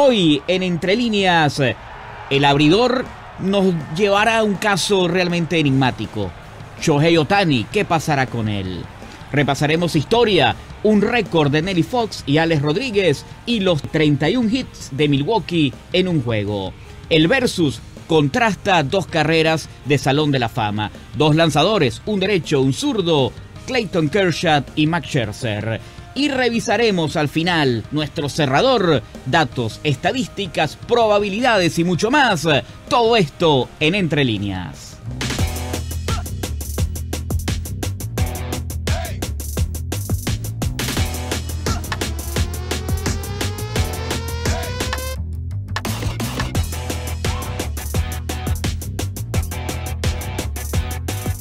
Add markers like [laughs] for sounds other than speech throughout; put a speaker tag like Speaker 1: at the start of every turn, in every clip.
Speaker 1: Hoy en Entre Líneas, el abridor nos llevará a un caso realmente enigmático. Shohei Otani, ¿qué pasará con él? Repasaremos historia, un récord de Nelly Fox y Alex Rodríguez y los 31 hits de Milwaukee en un juego. El versus contrasta dos carreras de Salón de la Fama, dos lanzadores, un derecho, un zurdo, Clayton Kershaw y Max Scherzer y revisaremos al final nuestro cerrador, datos, estadísticas, probabilidades y mucho más. Todo esto en entre líneas.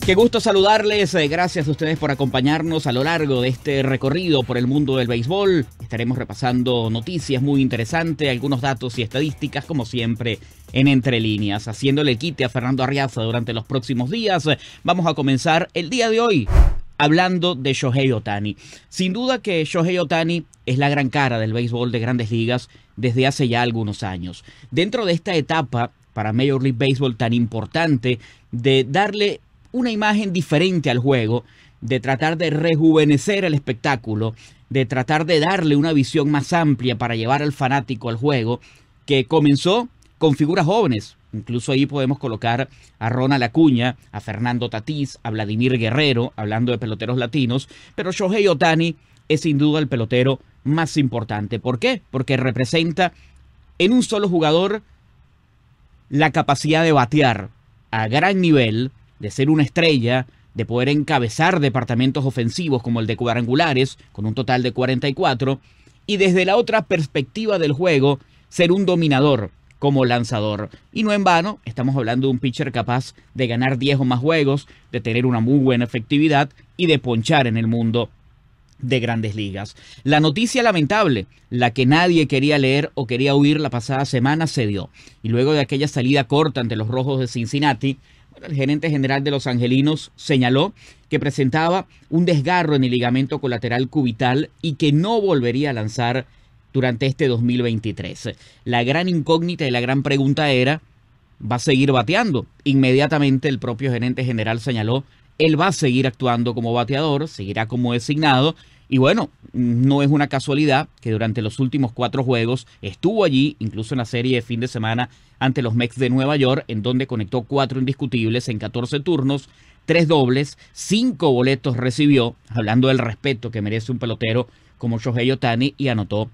Speaker 1: Qué gusto saludarles. Eh, gracias a ustedes por acompañarnos a lo largo de este recorrido por el mundo del béisbol. Estaremos repasando noticias muy interesantes, algunos datos y estadísticas, como siempre, en Entre Líneas. Haciéndole quite a Fernando Arriaza durante los próximos días, eh, vamos a comenzar el día de hoy hablando de Shohei Otani. Sin duda que Shohei Otani es la gran cara del béisbol de grandes ligas desde hace ya algunos años. Dentro de esta etapa para Major League Baseball tan importante de darle una imagen diferente al juego, de tratar de rejuvenecer el espectáculo, de tratar de darle una visión más amplia para llevar al fanático al juego, que comenzó con figuras jóvenes. Incluso ahí podemos colocar a Ronald Acuña, a Fernando Tatís, a Vladimir Guerrero, hablando de peloteros latinos, pero Shohei Otani es sin duda el pelotero más importante. ¿Por qué? Porque representa en un solo jugador la capacidad de batear a gran nivel, de ser una estrella, de poder encabezar departamentos ofensivos como el de cuadrangulares, con un total de 44, y desde la otra perspectiva del juego, ser un dominador como lanzador. Y no en vano, estamos hablando de un pitcher capaz de ganar 10 o más juegos, de tener una muy buena efectividad y de ponchar en el mundo de grandes ligas. La noticia lamentable, la que nadie quería leer o quería oír la pasada semana, se dio. Y luego de aquella salida corta ante los Rojos de Cincinnati, el gerente general de los Angelinos señaló que presentaba un desgarro en el ligamento colateral cubital y que no volvería a lanzar durante este 2023. La gran incógnita y la gran pregunta era, ¿va a seguir bateando? Inmediatamente el propio gerente general señaló, él va a seguir actuando como bateador, seguirá como designado, y bueno, no es una casualidad que durante los últimos cuatro juegos estuvo allí, incluso en la serie de fin de semana ante los Mets de Nueva York, en donde conectó cuatro indiscutibles en 14 turnos, tres dobles, cinco boletos recibió, hablando del respeto que merece un pelotero como Shohei Otani, y anotó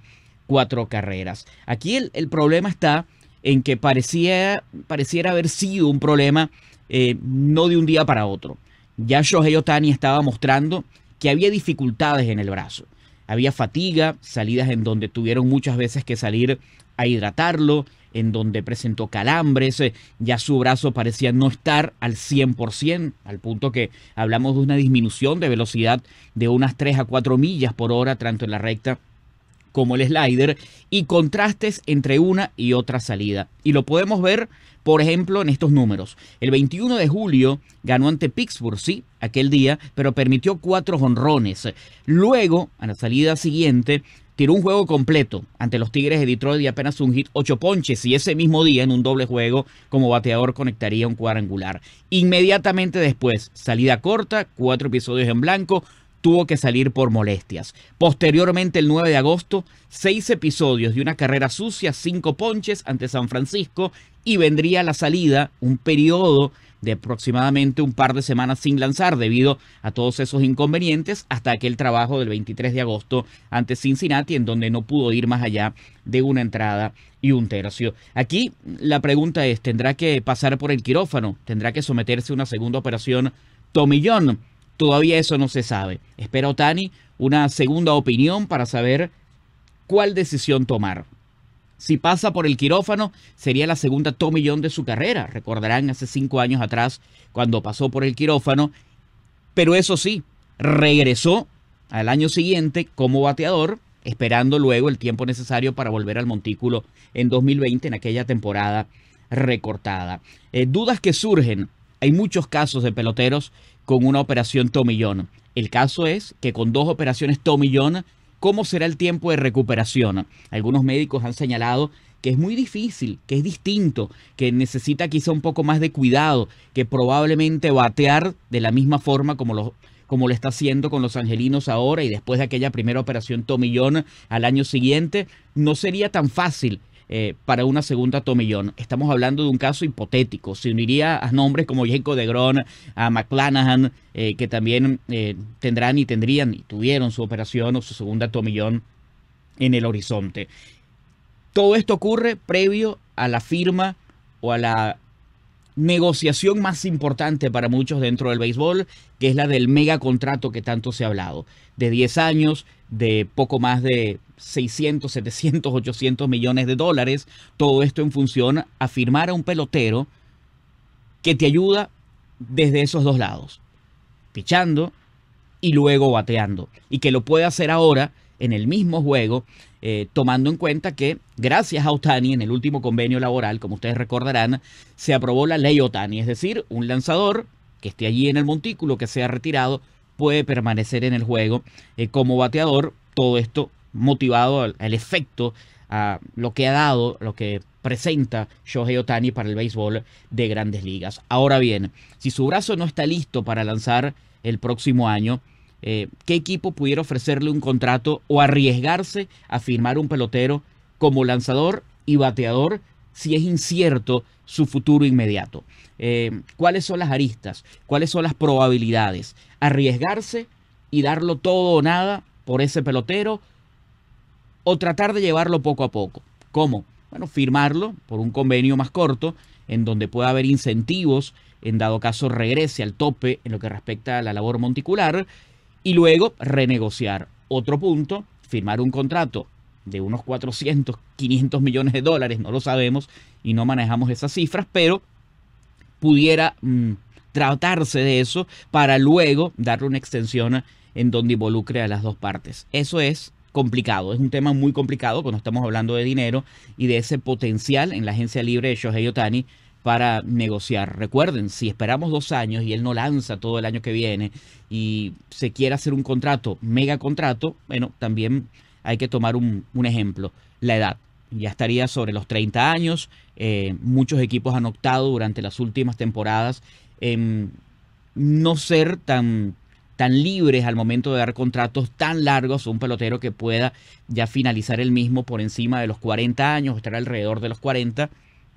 Speaker 1: cuatro carreras. Aquí el, problema está en que parecía, pareciera haber sido un problema eh, no de un día para otro. Ya Shohei Otani estaba mostrando que había dificultades en el brazo. Había fatiga, salidas en donde tuvieron muchas veces que salir a hidratarlo, en donde presentó calambres, eh, ya su brazo parecía no estar al 100%, al punto que hablamos de una disminución de velocidad de unas 3 a 4 millas por hora, tanto en la recta como el slider, y contrastes entre una y otra salida. Y lo podemos ver, por ejemplo, en estos números. El 21 de julio ganó ante Pittsburgh, sí, aquel día, pero permitió cuatro honrones. Luego, a la salida siguiente, tiró un juego completo ante los Tigres de Detroit y apenas un hit, ocho ponches, y ese mismo día en un doble juego como bateador conectaría un cuadrangular. Inmediatamente después, salida corta, cuatro episodios en blanco, tuvo que salir por molestias. Posteriormente, el 9 de agosto, seis episodios de una carrera sucia, cinco ponches ante San Francisco y vendría la salida, un periodo de aproximadamente un par de semanas sin lanzar debido a todos esos inconvenientes hasta aquel trabajo del 23 de agosto ante Cincinnati en donde no pudo ir más allá de una entrada y un tercio. Aquí la pregunta es, ¿tendrá que pasar por el quirófano? ¿Tendrá que someterse a una segunda operación Tomillón? Todavía eso no se sabe. Espera Tani una segunda opinión para saber cuál decisión tomar. Si pasa por el quirófano, sería la segunda tomillón de su carrera. Recordarán hace cinco años atrás cuando pasó por el quirófano. Pero eso sí, regresó al año siguiente como bateador, esperando luego el tiempo necesario para volver al montículo en 2020, en aquella temporada recortada. Eh, dudas que surgen. Hay muchos casos de peloteros con una operación tomillón. El caso es que con dos operaciones tomillón, ¿cómo será el tiempo de recuperación? Algunos médicos han señalado que es muy difícil, que es distinto, que necesita quizá un poco más de cuidado, que probablemente batear de la misma forma como los como lo está haciendo con los angelinos ahora y después de aquella primera operación Tomillón al año siguiente, no sería tan fácil eh, para una segunda tomillón. Estamos hablando de un caso hipotético. Se uniría a nombres como Jenko de Gron, a McClanahan, eh, que también eh, tendrán y tendrían y tuvieron su operación o su segunda tomillón en el horizonte. Todo esto ocurre previo a la firma o a la negociación más importante para muchos dentro del béisbol, que es la del mega contrato que tanto se ha hablado, de 10 años, de poco más de 600, 700, 800 millones de dólares, todo esto en función a firmar a un pelotero que te ayuda desde esos dos lados, pichando y luego bateando, y que lo puede hacer ahora en el mismo juego eh, tomando en cuenta que gracias a Otani en el último convenio laboral, como ustedes recordarán, se aprobó la ley Otani, es decir, un lanzador que esté allí en el montículo, que sea retirado, puede permanecer en el juego eh, como bateador, todo esto motivado al, efecto, a lo que ha dado, lo que presenta Shohei Otani para el béisbol de grandes ligas. Ahora bien, si su brazo no está listo para lanzar el próximo año, eh, ¿qué equipo pudiera ofrecerle un contrato o arriesgarse a firmar un pelotero como lanzador y bateador si es incierto su futuro inmediato? Eh, ¿Cuáles son las aristas? ¿Cuáles son las probabilidades? ¿Arriesgarse y darlo todo o nada por ese pelotero? ¿O tratar de llevarlo poco a poco? ¿Cómo? Bueno, firmarlo por un convenio más corto en donde pueda haber incentivos, en dado caso regrese al tope en lo que respecta a la labor monticular y luego renegociar otro punto, firmar un contrato de unos 400, 500 millones de dólares, no lo sabemos y no manejamos esas cifras, pero pudiera mm, tratarse de eso para luego darle una extensión en donde involucre a las dos partes. Eso es complicado, es un tema muy complicado cuando estamos hablando de dinero y de ese potencial en la agencia libre de Shohei Otani para negociar. Recuerden, si esperamos dos años y él no lanza todo el año que viene y se quiere hacer un contrato, mega contrato, bueno, también hay que tomar un, ejemplo, la edad. Ya estaría sobre los 30 años, eh, muchos equipos han optado durante las últimas temporadas en no ser tan tan libres al momento de dar contratos tan largos a un pelotero que pueda ya finalizar el mismo por encima de los 40 años, estar alrededor de los 40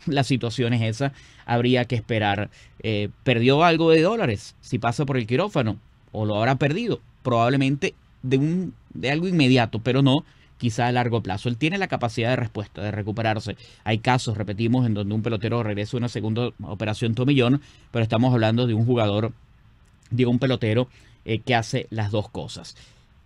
Speaker 1: la situación es esa, habría que esperar. Eh, perdió algo de dólares si pasa por el quirófano, o lo habrá perdido, probablemente de, un, de algo inmediato, pero no quizá a largo plazo. Él tiene la capacidad de respuesta, de recuperarse. Hay casos, repetimos, en donde un pelotero regresa a una segunda operación tomillón, pero estamos hablando de un jugador, de un pelotero eh, que hace las dos cosas.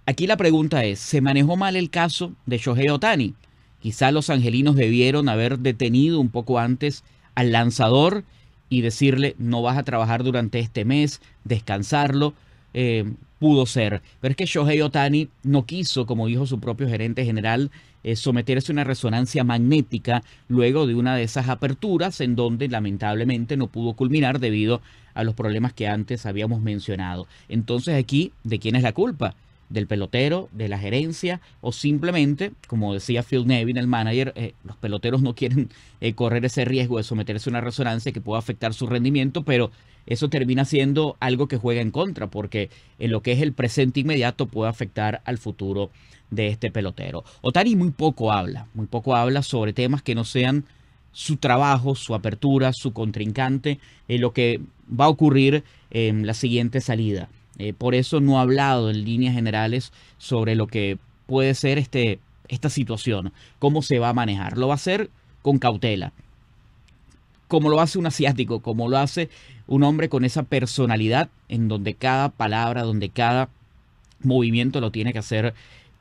Speaker 1: Aquí la pregunta es, ¿se manejó mal el caso de Shohei Otani? Quizá los angelinos debieron haber detenido un poco antes al lanzador y decirle no vas a trabajar durante este mes, descansarlo. Eh, pudo ser. Pero es que Shohei Otani no quiso, como dijo su propio gerente general, eh, someterse a una resonancia magnética luego de una de esas aperturas en donde lamentablemente no pudo culminar debido a los problemas que antes habíamos mencionado. Entonces aquí, ¿de quién es la culpa? del pelotero, de la gerencia, o simplemente, como decía Phil Nevin, el manager, eh, los peloteros no quieren eh, correr ese riesgo de someterse a una resonancia que pueda afectar su rendimiento, pero eso termina siendo algo que juega en contra, porque en lo que es el presente inmediato puede afectar al futuro de este pelotero. Otari muy poco habla, muy poco habla sobre temas que no sean su trabajo, su apertura, su contrincante, eh, lo que va a ocurrir en la siguiente salida. Eh, por eso no ha hablado en líneas generales sobre lo que puede ser este, esta situación, cómo se va a manejar. Lo va a hacer con cautela, como lo hace un asiático, como lo hace un hombre con esa personalidad en donde cada palabra, donde cada movimiento lo tiene que hacer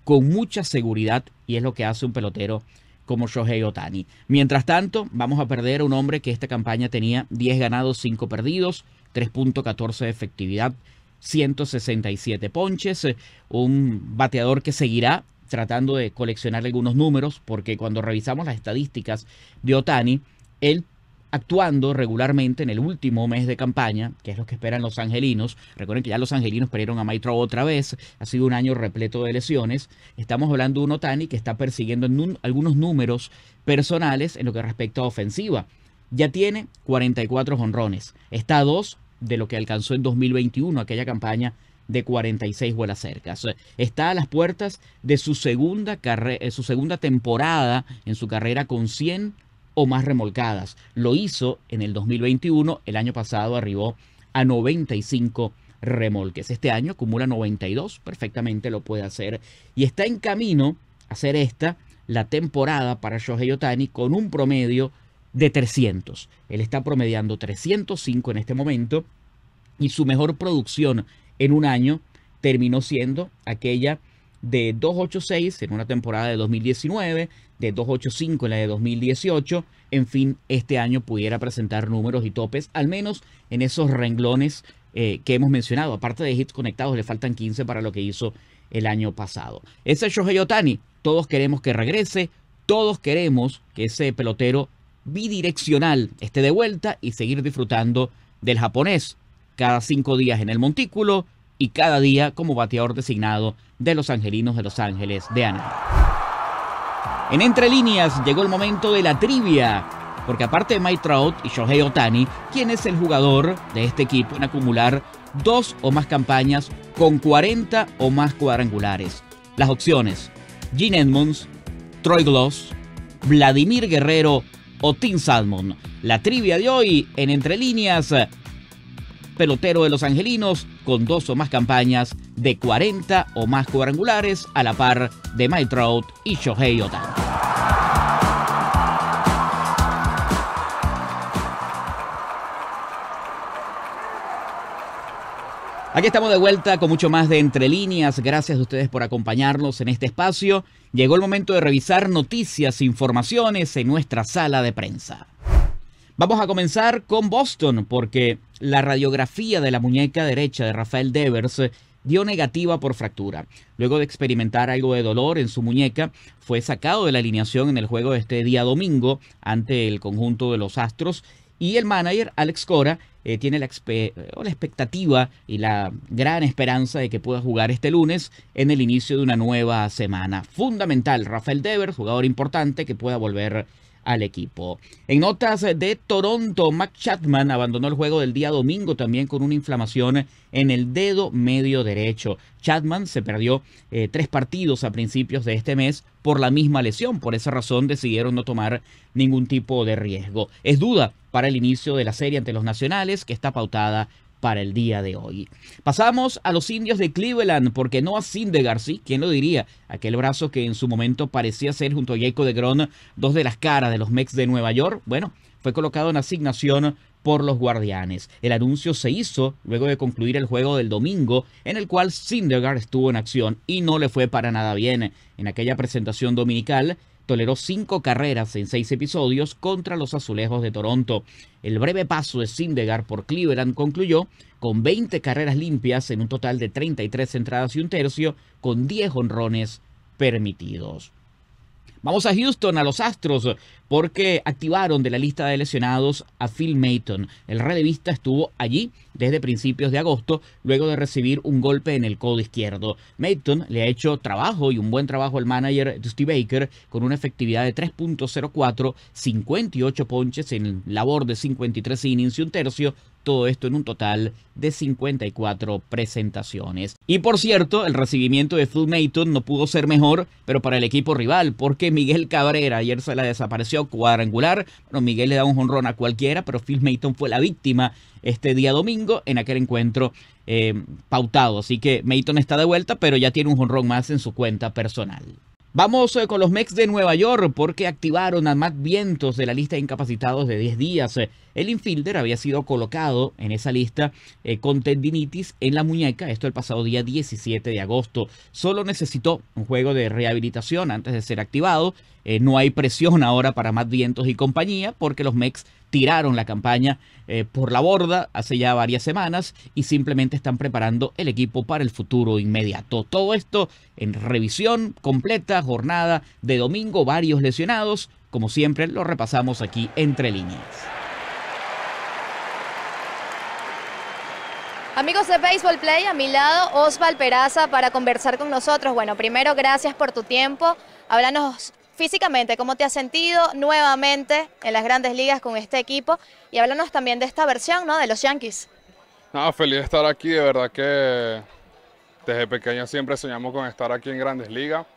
Speaker 1: con mucha seguridad y es lo que hace un pelotero como Shohei Otani. Mientras tanto, vamos a perder un hombre que esta campaña tenía 10 ganados, 5 perdidos, 3.14 de efectividad, 167 ponches, eh, un bateador que seguirá tratando de coleccionar algunos números, porque cuando revisamos las estadísticas de Otani, él actuando regularmente en el último mes de campaña, que es lo que esperan los angelinos. Recuerden que ya los angelinos perdieron a Maitro otra vez, ha sido un año repleto de lesiones. Estamos hablando de un Otani que está persiguiendo algunos números personales en lo que respecta a ofensiva. Ya tiene 44 honrones, está a dos de lo que alcanzó en 2021, aquella campaña de 46 vuelas cercas. Está a las puertas de su segunda, eh, su segunda temporada en su carrera con 100 o más remolcadas. Lo hizo en el 2021, el año pasado arribó a 95 remolques. Este año acumula 92, perfectamente lo puede hacer. Y está en camino a hacer esta la temporada para Shohei Yotani con un promedio de 300. Él está promediando 305 en este momento y su mejor producción en un año terminó siendo aquella de 286 en una temporada de 2019, de 285 en la de 2018. En fin, este año pudiera presentar números y topes, al menos en esos renglones eh, que hemos mencionado. Aparte de hits conectados, le faltan 15 para lo que hizo el año pasado. Ese Shohei Otani, todos queremos que regrese, todos queremos que ese pelotero bidireccional esté de vuelta y seguir disfrutando del japonés cada cinco días en el Montículo y cada día como bateador designado de los Angelinos de Los Ángeles de Ana. En Entre Líneas llegó el momento de la trivia, porque aparte de Mike Trout y Shohei Otani, ¿quién es el jugador de este equipo en acumular dos o más campañas con 40 o más cuadrangulares? Las opciones, Gene Edmonds, Troy Gloss, Vladimir Guerrero o Tim Salmon. La trivia de hoy en Entre Líneas, pelotero de los angelinos con dos o más campañas de 40 o más cuadrangulares a la par de Mike Trout y Shohei Ota. Aquí estamos de vuelta con mucho más de Entre Líneas. Gracias a ustedes por acompañarnos en este espacio. Llegó el momento de revisar noticias e informaciones en nuestra sala de prensa. Vamos a comenzar con Boston porque la radiografía de la muñeca derecha de Rafael Devers dio negativa por fractura. Luego de experimentar algo de dolor en su muñeca, fue sacado de la alineación en el juego de este día domingo ante el conjunto de los Astros y el manager Alex Cora eh, tiene la, expectativa y la gran esperanza de que pueda jugar este lunes en el inicio de una nueva semana. Fundamental, Rafael Dever, jugador importante que pueda volver al equipo. En notas de Toronto, Mac Chapman abandonó el juego del día domingo también con una inflamación en el dedo medio derecho. Chatman se perdió eh, tres partidos a principios de este mes por la misma lesión. Por esa razón decidieron no tomar ningún tipo de riesgo. Es duda para el inicio de la serie ante los Nacionales, que está pautada para el día de hoy. Pasamos a los indios de Cleveland, porque no a Sindegar, ¿sí? ¿Quién lo diría? Aquel brazo que en su momento parecía ser junto a Jacob de Gron dos de las caras de los Mex de Nueva York. Bueno, fue colocado en asignación por los guardianes. El anuncio se hizo luego de concluir el juego del domingo, en el cual Sindegar estuvo en acción y no le fue para nada bien. En aquella presentación dominical, toleró cinco carreras en seis episodios contra los Azulejos de Toronto. El breve paso de Sindegar por Cleveland concluyó con 20 carreras limpias en un total de 33 entradas y un tercio, con 10 honrones permitidos. Vamos a Houston, a los Astros, porque activaron de la lista de lesionados a Phil Mayton. El relevista estuvo allí desde principios de agosto, luego de recibir un golpe en el codo izquierdo. Mayton le ha hecho trabajo y un buen trabajo al manager Dusty Baker, con una efectividad de 3.04, 58 ponches en labor de 53 innings y un tercio, todo esto en un total de 54 presentaciones. Y por cierto, el recibimiento de Phil Mayton no pudo ser mejor, pero para el equipo rival, porque Miguel Cabrera ayer se la desapareció cuadrangular. Bueno, Miguel le da un jonrón a cualquiera, pero Phil Mayton fue la víctima este día domingo en aquel encuentro eh, pautado. Así que Mayton está de vuelta, pero ya tiene un jonrón más en su cuenta personal. Vamos eh, con los mechs de Nueva York porque activaron a Matt Vientos de la lista de incapacitados de 10 días. Eh, el infielder había sido colocado en esa lista eh, con tendinitis en la muñeca, esto el pasado día 17 de agosto. Solo necesitó un juego de rehabilitación antes de ser activado eh, no hay presión ahora para más vientos y compañía porque los MEX tiraron la campaña eh, por la borda hace ya varias semanas y simplemente están preparando el equipo para el futuro inmediato. Todo esto en revisión completa, jornada de domingo, varios lesionados. Como siempre, lo repasamos aquí entre líneas.
Speaker 2: Amigos de Baseball Play, a mi lado Osval Peraza para conversar con nosotros. Bueno, primero, gracias por tu tiempo. Háblanos físicamente, ¿cómo te has sentido nuevamente en las grandes ligas con este equipo? Y háblanos también de esta versión, ¿no? De los Yankees.
Speaker 3: No, feliz de estar aquí, de verdad que desde pequeño siempre soñamos con estar aquí en grandes ligas.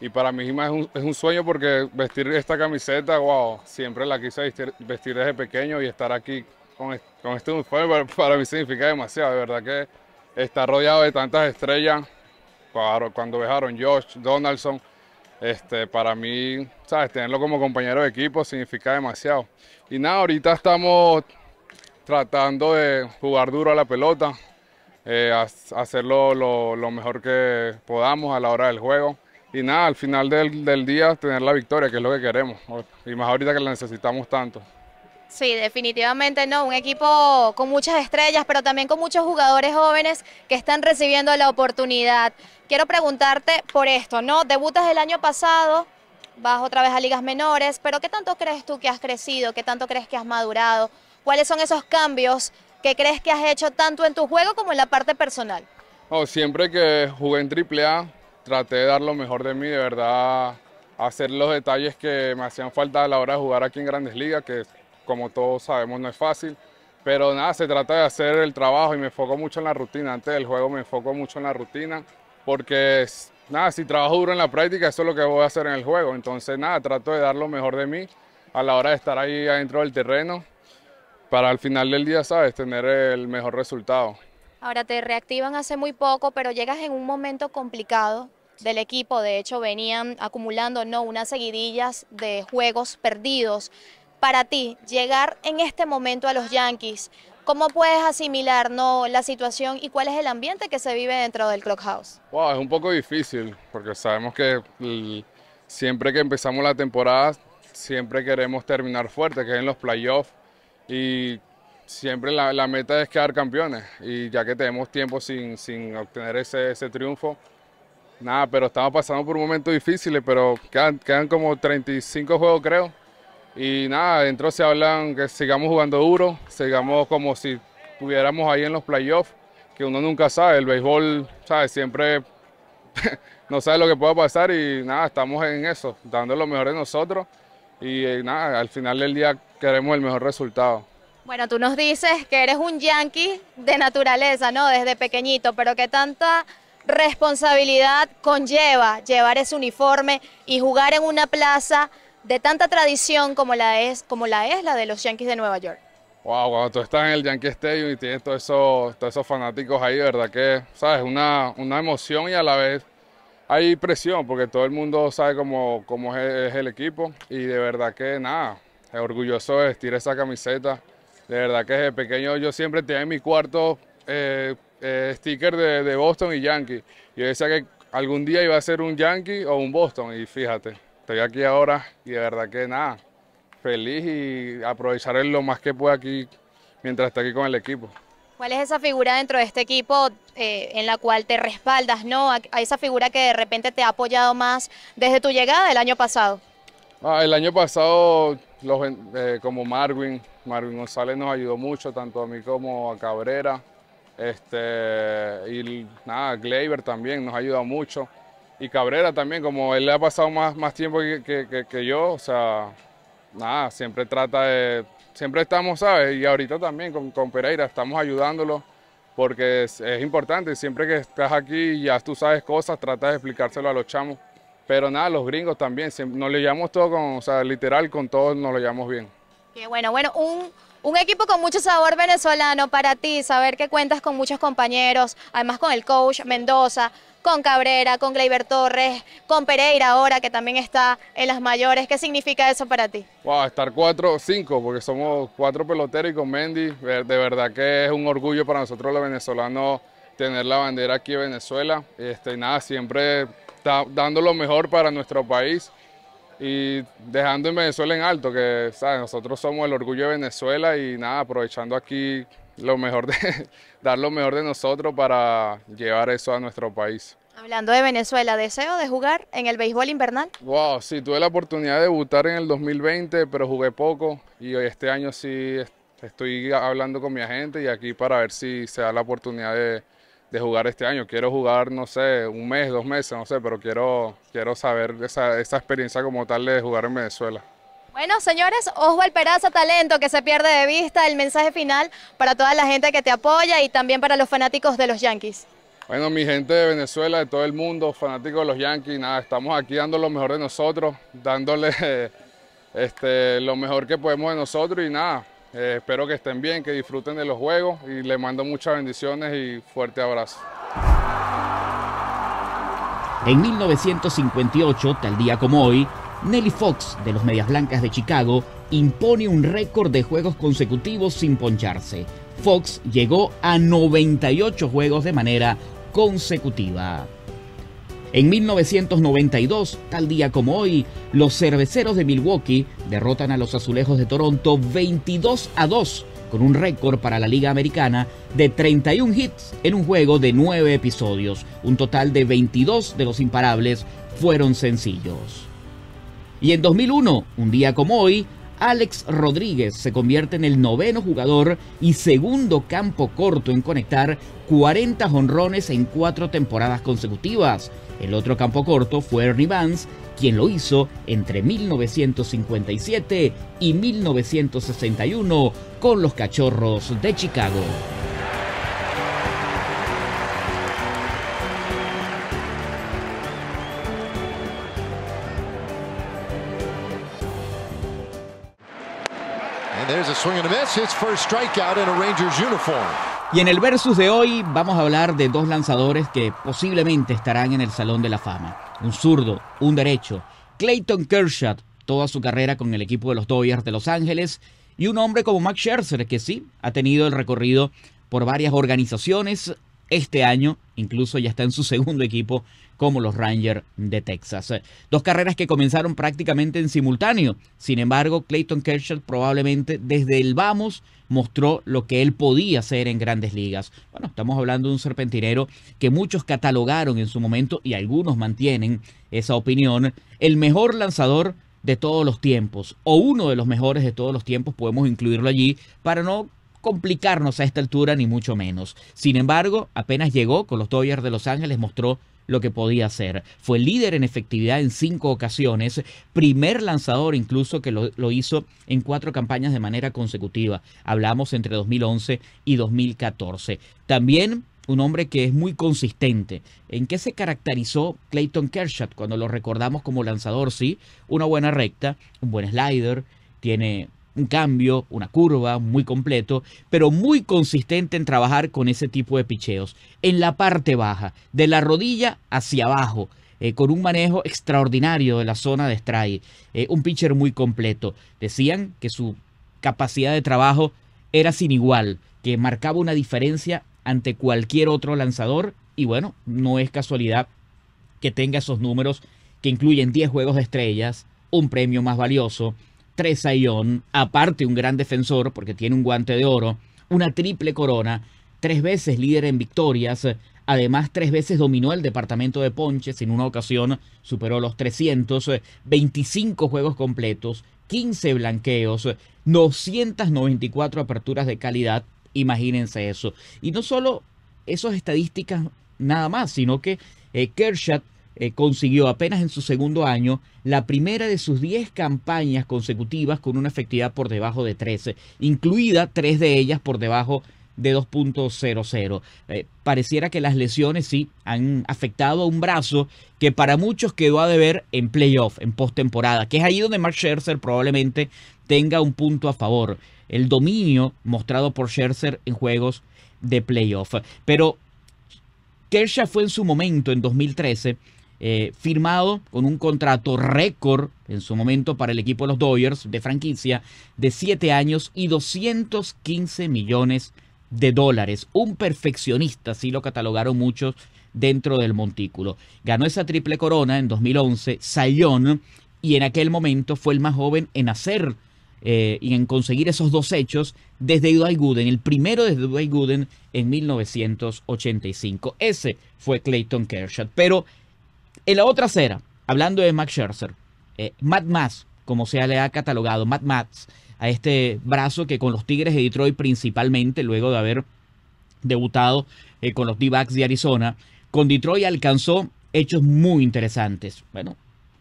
Speaker 3: Y para mí es un, es un sueño porque vestir esta camiseta, wow, siempre la quise vestir, desde pequeño y estar aquí con, con este uniforme para, mí significa demasiado. De verdad que estar rodeado de tantas estrellas, cuando, dejaron Josh, Donaldson, este, para mí, Tenerlo como compañero de equipo significa demasiado. Y nada, ahorita estamos tratando de jugar duro a la pelota, eh, hacerlo lo, mejor que podamos a la hora del juego. Y nada, al final del día tener la victoria, que es lo que queremos. Y más ahorita que la necesitamos tanto.
Speaker 2: Sí, definitivamente no, un equipo con muchas estrellas, pero también con muchos jugadores jóvenes que están recibiendo la oportunidad. Quiero preguntarte por esto, ¿no? Debutas el año pasado, vas otra vez a ligas menores, pero ¿qué tanto crees tú que has crecido? ¿Qué tanto crees que has madurado? ¿Cuáles son esos cambios que crees que has hecho tanto en tu juego como en la parte personal?
Speaker 3: Oh, siempre que jugué en AAA traté de dar lo mejor de mí, de verdad hacer los detalles que me hacían falta a la hora de jugar aquí en Grandes Ligas, que es como todos sabemos no es fácil, pero nada, se trata de hacer el trabajo y me enfoco mucho en la rutina, antes del juego me enfoco mucho en la rutina, porque nada, si trabajo duro en la práctica, eso es lo que voy a hacer en el juego, entonces nada, trato de dar lo mejor de mí a la hora de estar ahí adentro del terreno, para al final del día, sabes, tener el mejor resultado.
Speaker 2: Ahora te reactivan hace muy poco, pero llegas en un momento complicado del equipo. De hecho, venían acumulando ¿no? unas seguidillas de juegos perdidos para ti llegar en este momento a los Yankees? ¿Cómo puedes asimilar ¿no? la situación y cuál es el ambiente que se vive dentro del clubhouse?
Speaker 3: Wow, es un poco difícil porque sabemos que siempre que empezamos la temporada siempre queremos terminar fuerte, que es en los playoffs y siempre la, meta es quedar campeones y ya que tenemos tiempo sin, sin obtener ese, ese triunfo, nada, pero estamos pasando por un momentos difíciles, pero quedan como 35 juegos creo y nada, adentro se hablan que sigamos jugando duro, sigamos como si estuviéramos ahí en los playoffs, que uno nunca sabe, el béisbol, ¿sabes? Siempre [laughs] no sabe lo que pueda pasar y nada, estamos en eso, dando lo mejor de nosotros y eh, nada, al final del día queremos el mejor resultado.
Speaker 2: Bueno, tú nos dices que eres un yankee de naturaleza, ¿no? Desde pequeñito, pero que tanta responsabilidad conlleva llevar ese uniforme y jugar en una plaza de tanta tradición como la es, como la, es la de los Yankees de Nueva York.
Speaker 3: Wow, cuando tú estás en el Yankee Stadium y tienes todos esos, esos fanáticos ahí, ¿verdad? Que, ¿sabes? Una, una emoción y a la vez hay presión porque todo el mundo sabe cómo, cómo es, el equipo y de verdad que nada, es orgulloso de vestir esa camiseta. De verdad que desde pequeño yo siempre tenía en mi cuarto eh, eh, sticker de, de Boston y Yankee. Yo decía que algún día iba a ser un Yankee o un Boston y fíjate. Estoy aquí ahora y de verdad que nada, feliz y aprovecharé lo más que pueda aquí mientras esté aquí con el equipo.
Speaker 2: ¿Cuál es esa figura dentro de este equipo eh, en la cual te respaldas, no? A, esa figura que de repente te ha apoyado más desde tu llegada el año pasado.
Speaker 3: Ah, el año pasado, los, eh, como marvin Marwin González nos ayudó mucho, tanto a mí como a Cabrera. Este, y nada, Gleyber también nos ha ayudado mucho y Cabrera también, como él le ha pasado más, más tiempo que, yo, o sea, nada, siempre trata de, siempre estamos, ¿sabes? Y ahorita también con, Pereira estamos ayudándolo porque es, importante, siempre que estás aquí ya tú sabes cosas, tratas de explicárselo a los chamos, pero nada, los gringos también, nos lo llamamos todo con, o sea, literal, con todos nos lo llamamos bien.
Speaker 2: Qué bueno, bueno, un un equipo con mucho sabor venezolano para ti, saber que cuentas con muchos compañeros, además con el coach Mendoza, con Cabrera, con Gleyber Torres, con Pereira ahora que también está en las mayores. ¿Qué significa eso para ti?
Speaker 3: Wow, estar cuatro, cinco, porque somos cuatro peloteros y con Mendy, de verdad que es un orgullo para nosotros los venezolanos tener la bandera aquí en Venezuela. Este, nada, siempre está dando lo mejor para nuestro país y dejando en Venezuela en alto, que ¿sabes? nosotros somos el orgullo de Venezuela y nada, aprovechando aquí lo mejor de [laughs] dar lo mejor de nosotros para llevar eso a nuestro país.
Speaker 2: Hablando de Venezuela, ¿deseo de jugar en el béisbol invernal?
Speaker 3: Wow, sí, tuve la oportunidad de debutar en el 2020, pero jugué poco y hoy este año sí estoy hablando con mi agente y aquí para ver si se da la oportunidad de, jugar este año. Quiero jugar, no sé, un mes, dos meses, no sé, pero quiero, quiero saber esa, experiencia como tal de jugar en Venezuela.
Speaker 2: Bueno, señores, ojo Peraza Talento que se pierde de vista. El mensaje final para toda la gente que te apoya y también para los fanáticos de los Yankees.
Speaker 3: Bueno, mi gente de Venezuela, de todo el mundo, fanáticos de los Yankees, nada, estamos aquí dando lo mejor de nosotros, dándole [laughs] este, lo mejor que podemos de nosotros y nada, eh, espero que estén bien, que disfruten de los juegos y les mando muchas bendiciones y fuerte abrazo.
Speaker 1: En 1958, tal día como hoy, Nelly Fox de los Medias Blancas de Chicago impone un récord de juegos consecutivos sin poncharse. Fox llegó a 98 juegos de manera consecutiva. En 1992, tal día como hoy, los cerveceros de Milwaukee derrotan a los azulejos de Toronto 22 a 2, con un récord para la Liga Americana de 31 hits en un juego de 9 episodios. Un total de 22 de los imparables fueron sencillos. Y en 2001, un día como hoy, Alex Rodríguez se convierte en el noveno jugador y segundo campo corto en conectar 40 honrones en cuatro temporadas consecutivas. El otro campo corto fue Ernie Vance, quien lo hizo entre 1957 y 1961 con los Cachorros de Chicago. Y en el versus de hoy vamos a hablar de dos lanzadores que posiblemente estarán en el Salón de la Fama. Un zurdo, un derecho. Clayton Kershaw, toda su carrera con el equipo de los Dodgers de Los Ángeles. Y un hombre como Max Scherzer, que sí, ha tenido el recorrido por varias organizaciones, este año, incluso ya está en su segundo equipo como los Rangers de Texas. Dos carreras que comenzaron prácticamente en simultáneo. Sin embargo, Clayton Kershaw probablemente desde el vamos mostró lo que él podía hacer en grandes ligas. Bueno, estamos hablando de un serpentinero que muchos catalogaron en su momento y algunos mantienen esa opinión, el mejor lanzador de todos los tiempos o uno de los mejores de todos los tiempos, podemos incluirlo allí para no complicarnos a esta altura, ni mucho menos. Sin embargo, apenas llegó con los Toyers de Los Ángeles, mostró lo que podía hacer. Fue líder en efectividad en cinco ocasiones, primer lanzador incluso que lo, hizo en cuatro campañas de manera consecutiva. Hablamos entre 2011 y 2014. También un hombre que es muy consistente. ¿En qué se caracterizó Clayton Kershaw cuando lo recordamos como lanzador? Sí, una buena recta, un buen slider, tiene un cambio, una curva muy completo, pero muy consistente en trabajar con ese tipo de picheos. En la parte baja, de la rodilla hacia abajo, eh, con un manejo extraordinario de la zona de strike. Eh, un pitcher muy completo. Decían que su capacidad de trabajo era sin igual, que marcaba una diferencia ante cualquier otro lanzador. Y bueno, no es casualidad que tenga esos números que incluyen 10 juegos de estrellas, un premio más valioso, sayon aparte un gran defensor porque tiene un guante de oro, una triple corona, tres veces líder en victorias, además tres veces dominó el departamento de Ponches, en una ocasión superó los 300, 25 juegos completos, 15 blanqueos, 294 aperturas de calidad, imagínense eso. Y no solo esas estadísticas nada más, sino que eh, eh, consiguió apenas en su segundo año la primera de sus 10 campañas consecutivas con una efectividad por debajo de 13, incluida tres de ellas por debajo de 2.00. Eh, pareciera que las lesiones sí han afectado a un brazo que para muchos quedó a deber en playoff, en postemporada, que es ahí donde Mark Scherzer probablemente tenga un punto a favor. El dominio mostrado por Scherzer en juegos de playoff. Pero Kershaw fue en su momento, en 2013, eh, firmado con un contrato récord en su momento para el equipo de los Dodgers de franquicia de 7 años y 215 millones de dólares. Un perfeccionista, así lo catalogaron muchos dentro del montículo. Ganó esa triple corona en 2011, Sayón, y en aquel momento fue el más joven en hacer eh, y en conseguir esos dos hechos desde Dwight Gooden, el primero desde Dwight Gooden en 1985. Ese fue Clayton Kershaw, pero en la otra acera, hablando de Max Scherzer, eh, Matt Mass, como se le ha catalogado, Matt Mass, a este brazo que con los Tigres de Detroit principalmente, luego de haber debutado eh, con los D-Backs de Arizona, con Detroit alcanzó hechos muy interesantes. Bueno,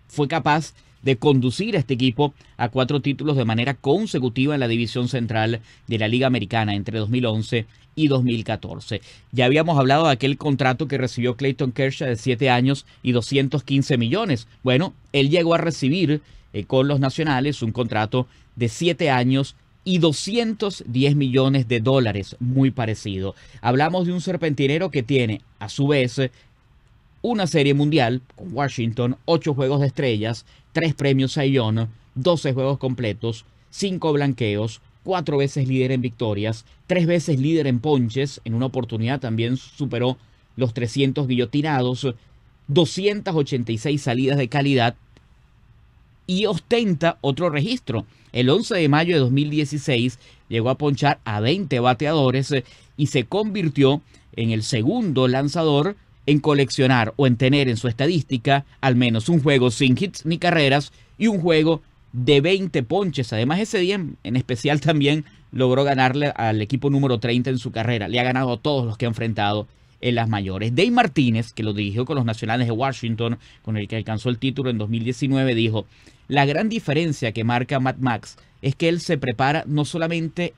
Speaker 1: fue capaz de conducir a este equipo a cuatro títulos de manera consecutiva en la división central de la Liga Americana entre 2011 y 2014. Ya habíamos hablado de aquel contrato que recibió Clayton Kershaw de 7 años y 215 millones. Bueno, él llegó a recibir eh, con los Nacionales un contrato de 7 años y 210 millones de dólares, muy parecido. Hablamos de un serpentinero que tiene, a su vez, una serie mundial con Washington, 8 juegos de estrellas, 3 premios Ion, 12 juegos completos, 5 blanqueos, 4 veces líder en victorias, 3 veces líder en ponches, en una oportunidad también superó los 300 guillotinados, 286 salidas de calidad y ostenta otro registro. El 11 de mayo de 2016 llegó a ponchar a 20 bateadores eh, y se convirtió en el segundo lanzador en coleccionar o en tener en su estadística al menos un juego sin hits ni carreras y un juego de 20 ponches. Además, ese día en especial también logró ganarle al equipo número 30 en su carrera. Le ha ganado a todos los que ha enfrentado en las mayores. Dave Martínez, que lo dirigió con los Nacionales de Washington, con el que alcanzó el título en 2019, dijo, la gran diferencia que marca Matt Max es que él se prepara no solamente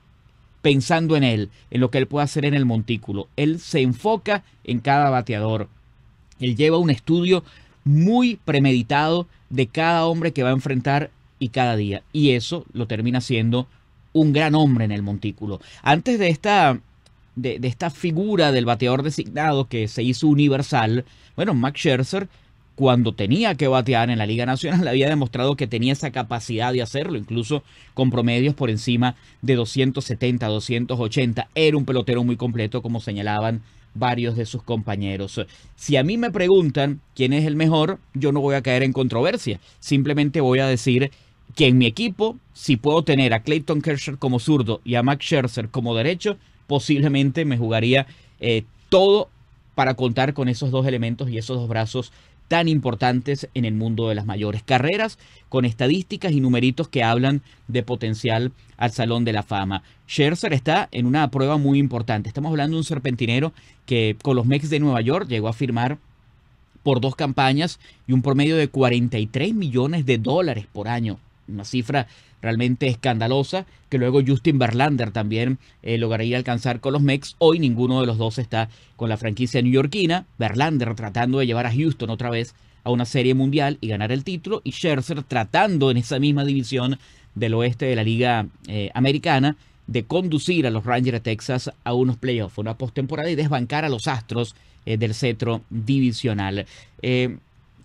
Speaker 1: pensando en él, en lo que él puede hacer en el montículo. Él se enfoca en cada bateador. Él lleva un estudio muy premeditado de cada hombre que va a enfrentar y cada día. Y eso lo termina siendo un gran hombre en el montículo. Antes de esta, de, esta figura del bateador designado que se hizo universal, bueno, Max Scherzer cuando tenía que batear en la Liga Nacional, [laughs] había demostrado que tenía esa capacidad de hacerlo, incluso con promedios por encima de 270, 280. Era un pelotero muy completo, como señalaban varios de sus compañeros. Si a mí me preguntan quién es el mejor, yo no voy a caer en controversia. Simplemente voy a decir que en mi equipo, si puedo tener a Clayton Kershaw como zurdo y a Max Scherzer como derecho, posiblemente me jugaría eh, todo para contar con esos dos elementos y esos dos brazos tan importantes en el mundo de las mayores carreras, con estadísticas y numeritos que hablan de potencial al Salón de la Fama. Scherzer está en una prueba muy importante. Estamos hablando de un serpentinero que con los MEX de Nueva York llegó a firmar por dos campañas y un promedio de 43 millones de dólares por año una cifra realmente escandalosa, que luego Justin Verlander también eh, lograría alcanzar con los Mex. Hoy ninguno de los dos está con la franquicia neoyorquina. Verlander tratando de llevar a Houston otra vez a una serie mundial y ganar el título, y Scherzer tratando en esa misma división del oeste de la Liga eh, Americana de conducir a los Rangers de Texas a unos playoffs, una postemporada y desbancar a los Astros eh, del cetro divisional.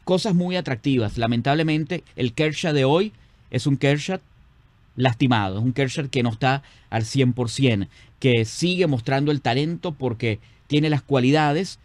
Speaker 1: cosas muy atractivas. Lamentablemente, el Kershaw de hoy es un Kershaw lastimado, es un Kershaw que no está al 100%, que sigue mostrando el talento porque tiene las cualidades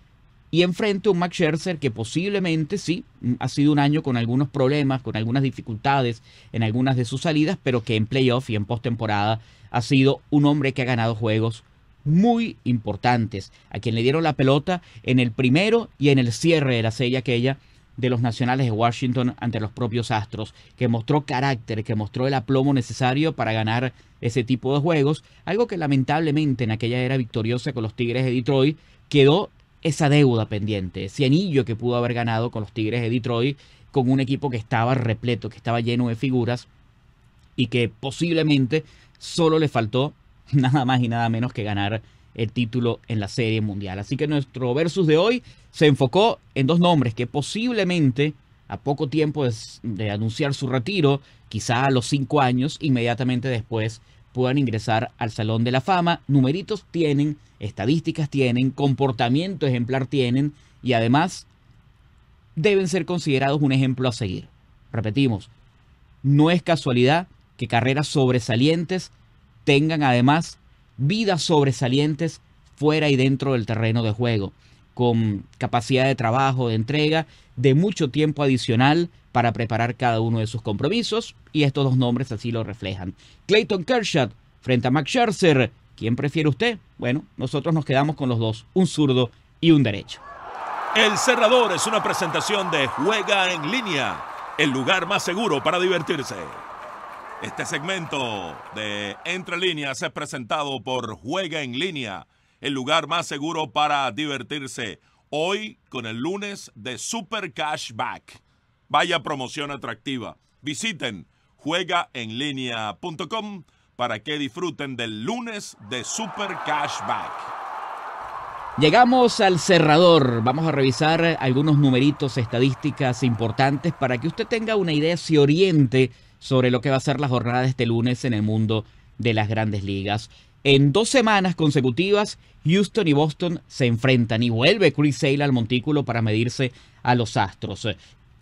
Speaker 1: y enfrente un Max Scherzer que posiblemente sí mm, ha sido un año con algunos problemas, con algunas dificultades en algunas de sus salidas, pero que en playoff y en postemporada ha sido un hombre que ha ganado juegos muy importantes, a quien le dieron la pelota en el primero y en el cierre de la serie aquella de los Nacionales de Washington ante los propios Astros, que mostró carácter, que mostró el aplomo necesario para ganar ese tipo de juegos, algo que lamentablemente en aquella era victoriosa con los Tigres de Detroit quedó esa deuda pendiente, ese anillo que pudo haber ganado con los Tigres de Detroit, con un equipo que estaba repleto, que estaba lleno de figuras y que posiblemente solo le faltó nada más y nada menos que ganar el título en la Serie Mundial. Así que nuestro versus de hoy se enfocó en dos nombres que posiblemente a poco tiempo de, anunciar su retiro, quizá a los cinco años, inmediatamente después puedan ingresar al Salón de la Fama. Numeritos tienen, estadísticas tienen, comportamiento ejemplar tienen y además deben ser considerados un ejemplo a seguir. Repetimos, no es casualidad que carreras sobresalientes tengan además vidas sobresalientes fuera y dentro del terreno de juego, con capacidad de trabajo, de entrega, de mucho tiempo adicional para preparar cada uno de sus compromisos, y estos dos nombres así lo reflejan. Clayton Kershaw frente a Max Scherzer, ¿quién prefiere usted? Bueno, nosotros nos quedamos con los dos, un zurdo y un derecho.
Speaker 4: El Cerrador es una presentación de Juega en línea, el lugar más seguro para divertirse. Este segmento de Entre Líneas es presentado por Juega en Línea, el lugar más seguro para divertirse. Hoy con el lunes de Super Cashback. Vaya promoción atractiva. Visiten juegaenlinea.com para que disfruten del lunes de Super Cashback.
Speaker 1: Llegamos al cerrador. Vamos a revisar algunos numeritos, estadísticas importantes para que usted tenga una idea, se oriente sobre lo que va a ser la jornada de este lunes en el mundo de las grandes ligas. En dos semanas consecutivas, Houston y Boston se enfrentan y vuelve Chris Sale al montículo para medirse a los Astros.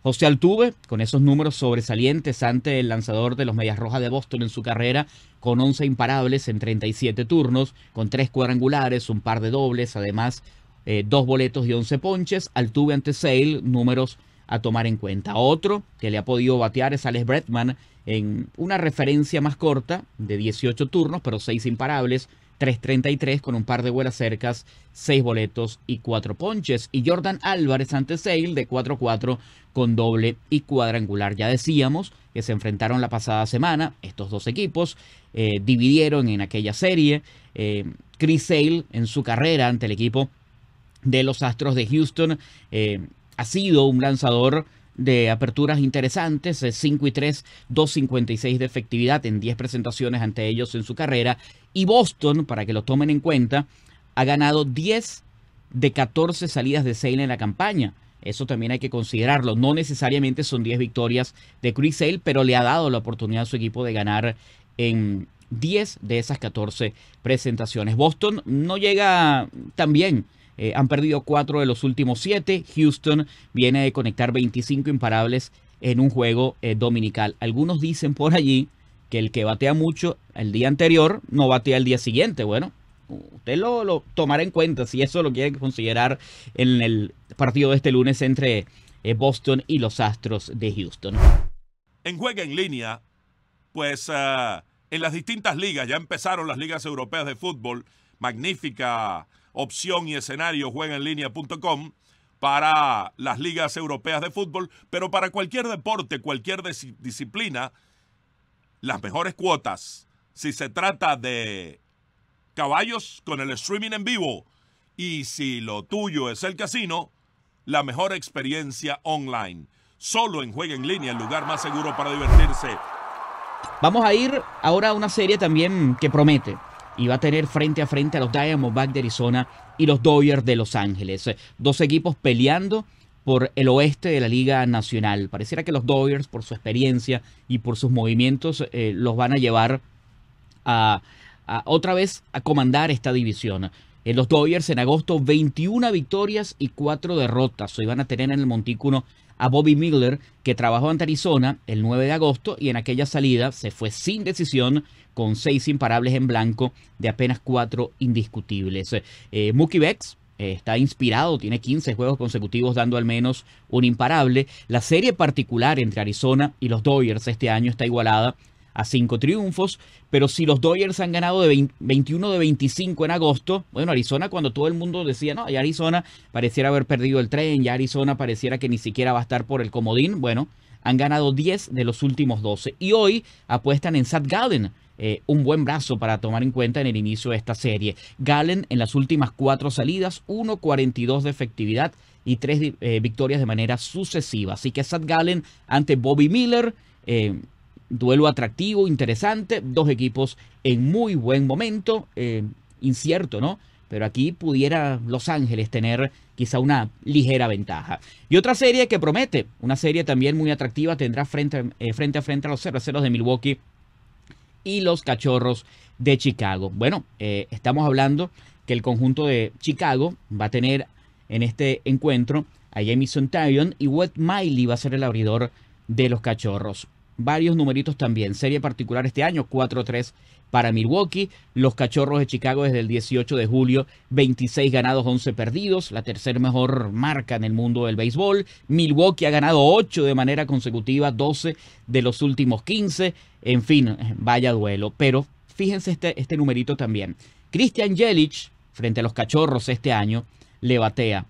Speaker 1: José Altuve, con esos números sobresalientes ante el lanzador de los Medias Rojas de Boston en su carrera, con 11 imparables en 37 turnos, con 3 cuadrangulares, un par de dobles, además eh, dos boletos y 11 ponches. Altuve ante Sale, números a tomar en cuenta. Otro que le ha podido batear es Alex Bretman en una referencia más corta de 18 turnos, pero 6 imparables, 3.33 con un par de vuelas cercas, 6 boletos y 4 ponches. Y Jordan Álvarez ante Sale de 4-4 con doble y cuadrangular. Ya decíamos que se enfrentaron la pasada semana estos dos equipos, eh, dividieron en aquella serie. Eh, Chris Sale en su carrera ante el equipo de los Astros de Houston. Eh, ha sido un lanzador de aperturas interesantes, 5 y 3, 2.56 de efectividad en 10 presentaciones ante ellos en su carrera. Y Boston, para que lo tomen en cuenta, ha ganado 10 de 14 salidas de Sale en la campaña. Eso también hay que considerarlo. No necesariamente son 10 victorias de Chris Sale, pero le ha dado la oportunidad a su equipo de ganar en 10 de esas 14 presentaciones. Boston no llega tan bien eh, han perdido cuatro de los últimos siete. Houston viene de conectar 25 imparables en un juego eh, dominical. Algunos dicen por allí que el que batea mucho el día anterior no batea el día siguiente. Bueno, usted lo, lo tomará en cuenta si eso lo quiere considerar en el partido de este lunes entre eh, Boston y los Astros de Houston.
Speaker 4: En juega en línea, pues ah, en las distintas ligas, ya empezaron las ligas europeas de fútbol, magnífica opción y escenario juegaenlinea.com para las ligas europeas de fútbol, pero para cualquier deporte, cualquier disciplina, las mejores cuotas. Si se trata de caballos con el streaming en vivo y si lo tuyo es el casino, la mejor experiencia online. Solo en Juega en Línea, el lugar más seguro para divertirse.
Speaker 1: Vamos a ir ahora a una serie también que promete y va a tener frente a frente a los Diamondbacks de Arizona y los Dodgers de Los Ángeles. Dos equipos peleando por el oeste de la Liga Nacional. Pareciera que los Dodgers, por su experiencia y por sus movimientos, eh, los van a llevar a, otra vez a comandar esta división. en eh, los Dodgers en agosto 21 victorias y 4 derrotas. Hoy van a tener en el Montículo a Bobby Miller, que trabajó ante Arizona el 9 de agosto y en aquella salida se fue sin decisión con seis imparables en blanco de apenas cuatro indiscutibles. Eh, Mookie eh, está inspirado, tiene 15 juegos consecutivos dando al menos un imparable. La serie particular entre Arizona y los Dodgers este año está igualada a cinco triunfos, pero si los Doyers han ganado de 21 de 25 en agosto, bueno, Arizona cuando todo el mundo decía, no, ya Arizona pareciera haber perdido el tren, ya Arizona pareciera que ni siquiera va a estar por el comodín, bueno, han ganado 10 de los últimos 12 y hoy apuestan en Sad Gallen. Eh, un buen brazo para tomar en cuenta en el inicio de esta serie. Galen en las últimas cuatro salidas, 1.42 de efectividad y tres eh, victorias de manera sucesiva. Así que Sad Galen ante Bobby Miller. Eh, duelo atractivo, interesante, dos equipos en muy buen momento, eh, incierto, ¿no? Pero aquí pudiera Los Ángeles tener quizá una ligera ventaja. Y otra serie que promete, una serie también muy atractiva, tendrá frente, eh, frente a frente a los cerveceros de Milwaukee y los Cachorros de Chicago. Bueno, eh, estamos hablando que el conjunto de Chicago va a tener en este encuentro a Jamison Tyrion y Wet Miley va a ser el abridor de los Cachorros varios numeritos también. Serie particular este año, 4-3 para Milwaukee. Los Cachorros de Chicago desde el 18 de julio, 26 ganados, 11 perdidos, la tercera mejor marca en el mundo del béisbol. Milwaukee ha ganado 8 de manera consecutiva, 12 de los últimos 15. En fin, vaya duelo. Pero fíjense este, este numerito también. Christian Jelic, frente a los Cachorros este año, le batea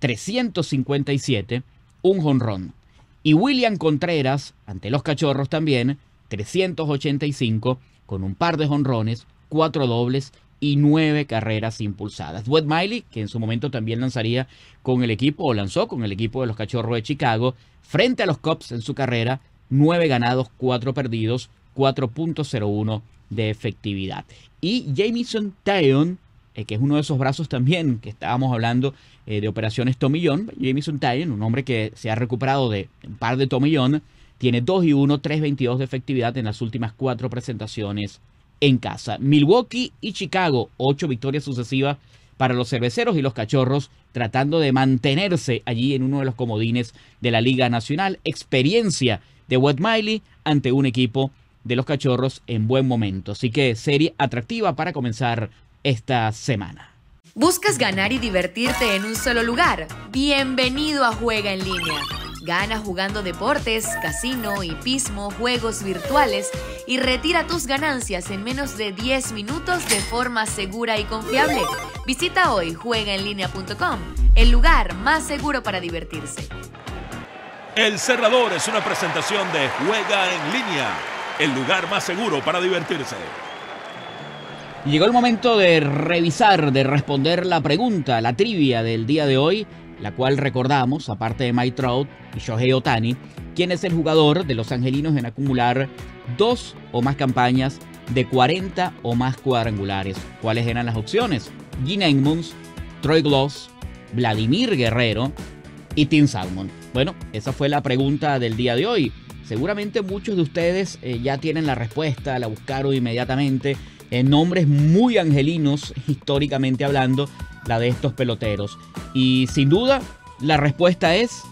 Speaker 1: 357, un jonrón. Y William Contreras, ante los cachorros también, 385, con un par de jonrones, cuatro dobles y nueve carreras impulsadas. Wet Miley, que en su momento también lanzaría con el equipo o lanzó con el equipo de los Cachorros de Chicago, frente a los Cubs en su carrera, nueve ganados, cuatro perdidos, 4.01 de efectividad. Y Jamison Taylor eh, que es uno de esos brazos también que estábamos hablando eh, de operaciones Tomillón. Jamie Tyen, un hombre que se ha recuperado de un par de Tomillón, tiene 2 y 1, 3.22 de efectividad en las últimas cuatro presentaciones en casa. Milwaukee y Chicago, ocho victorias sucesivas para los cerveceros y los cachorros, tratando de mantenerse allí en uno de los comodines de la Liga Nacional. Experiencia de Wet Miley ante un equipo de los cachorros en buen momento. Así que serie atractiva para comenzar esta semana.
Speaker 2: ¿Buscas ganar y divertirte en un solo lugar? Bienvenido a Juega en línea. Gana jugando deportes, casino, hipismo, juegos virtuales y retira tus ganancias en menos de 10 minutos de forma segura y confiable. Visita hoy juegaenlinea.com, el lugar más seguro para divertirse.
Speaker 4: El Cerrador es una presentación de Juega en línea, el lugar más seguro para divertirse.
Speaker 1: Llegó el momento de revisar, de responder la pregunta, la trivia del día de hoy, la cual recordamos, aparte de Mike Trout y Shohei Otani, quién es el jugador de los angelinos en acumular dos o más campañas de 40 o más cuadrangulares. ¿Cuáles eran las opciones? Gene Edmonds, Troy Gloss, Vladimir Guerrero y Tim Salmon. Bueno, esa fue la pregunta del día de hoy. Seguramente muchos de ustedes eh, ya tienen la respuesta, la buscaron inmediatamente en nombres muy angelinos, históricamente hablando, la de estos peloteros. Y sin duda, la respuesta es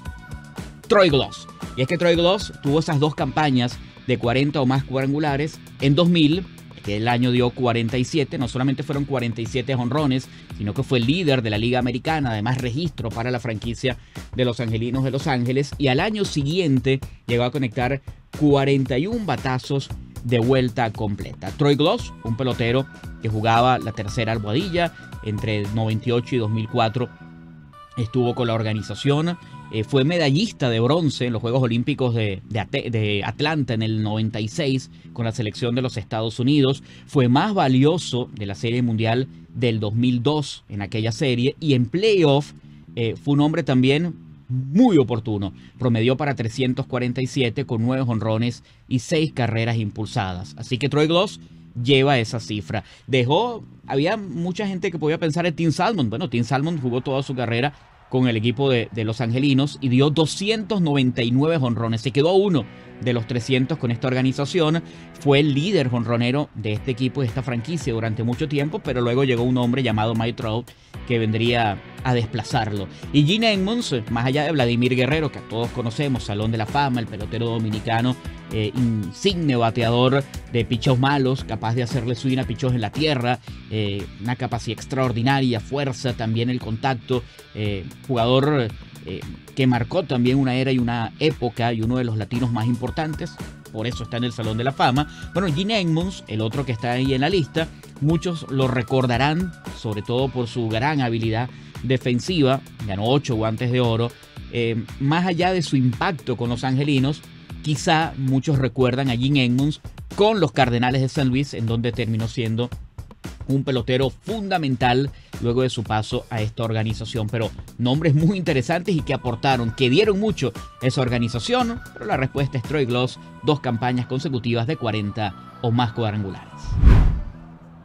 Speaker 1: Troy Gloss. Y es que Troy Gloss tuvo esas dos campañas de 40 o más cuadrangulares en 2000, que el año dio 47, no solamente fueron 47 honrones, sino que fue líder de la Liga Americana, además registro para la franquicia de los Angelinos de Los Ángeles, y al año siguiente llegó a conectar 41 batazos de vuelta completa. Troy Gloss, un pelotero que jugaba la tercera almohadilla entre 98 y 2004, estuvo con la organización, eh, fue medallista de bronce en los Juegos Olímpicos de, de, Atlanta en el 96 con la selección de los Estados Unidos, fue más valioso de la Serie Mundial del 2002 en aquella serie y en playoff eh, fue un hombre también muy oportuno. Promedió para 347 con 9 honrones y 6 carreras impulsadas. Así que Troy Gloss lleva esa cifra. Dejó, había mucha gente que podía pensar en Tim Salmon. Bueno, Tim Salmon jugó toda su carrera con el equipo de, de los Angelinos y dio 299 honrones. Se quedó a uno de los 300 con esta organización. Fue el líder jonronero de este equipo, de esta franquicia durante mucho tiempo, pero luego llegó un hombre llamado Mike Trout que vendría a desplazarlo. Y Gene Edmonds, más allá de Vladimir Guerrero, que todos conocemos, Salón de la Fama, el pelotero dominicano, eh, insigne bateador de pichos malos, capaz de hacerle swing a pichos en la tierra, eh, una capacidad extraordinaria, fuerza, también el contacto, eh, jugador eh, que marcó también una era y una época y uno de los latinos más importantes, por eso está en el Salón de la Fama. Bueno, Gene Edmonds, el otro que está ahí en la lista, muchos lo recordarán, sobre todo por su gran habilidad defensiva, ganó ocho guantes de oro. Eh, más allá de su impacto con los angelinos, quizá muchos recuerdan a Gene Edmonds con los Cardenales de San Luis, en donde terminó siendo un pelotero fundamental luego de su paso a esta organización. Pero nombres muy interesantes y que aportaron, que dieron mucho esa organización, pero la respuesta es Troy Gloss, dos campañas consecutivas de 40 o más cuadrangulares.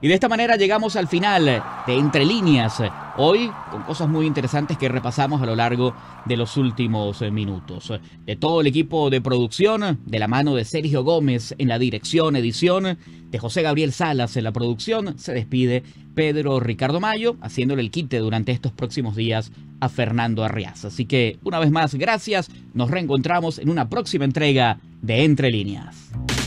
Speaker 1: Y de esta manera llegamos al final de Entre Líneas, hoy con cosas muy interesantes que repasamos a lo largo de los últimos eh, minutos. De todo el equipo de producción, de la mano de Sergio Gómez en la dirección, edición, de José Gabriel Salas en la producción, se despide Pedro Ricardo Mayo, haciéndole el quite durante estos próximos días a Fernando Arriaz. Así que, una vez más, gracias, nos reencontramos en una próxima entrega de Entre Líneas.